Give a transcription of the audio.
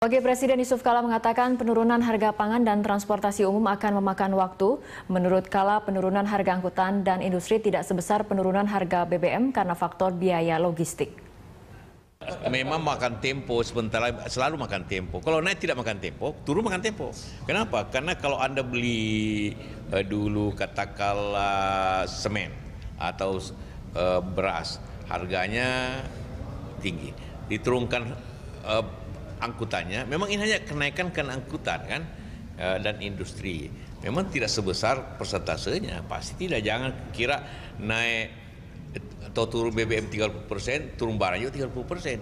Wakil Presiden Yusuf Kala mengatakan penurunan harga pangan dan transportasi umum akan memakan waktu. Menurut Kala, penurunan harga angkutan dan industri tidak sebesar penurunan harga BBM karena faktor biaya logistik. Memang makan tempo sebentar, selalu makan tempo. Kalau naik tidak makan tempo, turun makan tempo. Kenapa? Karena kalau Anda beli eh, dulu katakanlah semen atau eh, beras, harganya tinggi. Diturunkan eh, angkutannya memang ini hanya kenaikan kan angkutan kan e, dan industri. Memang tidak sebesar persentasenya, pasti tidak. Jangan kira naik e, atau turun BBM 30 persen, turun barangnya juga 30 persen.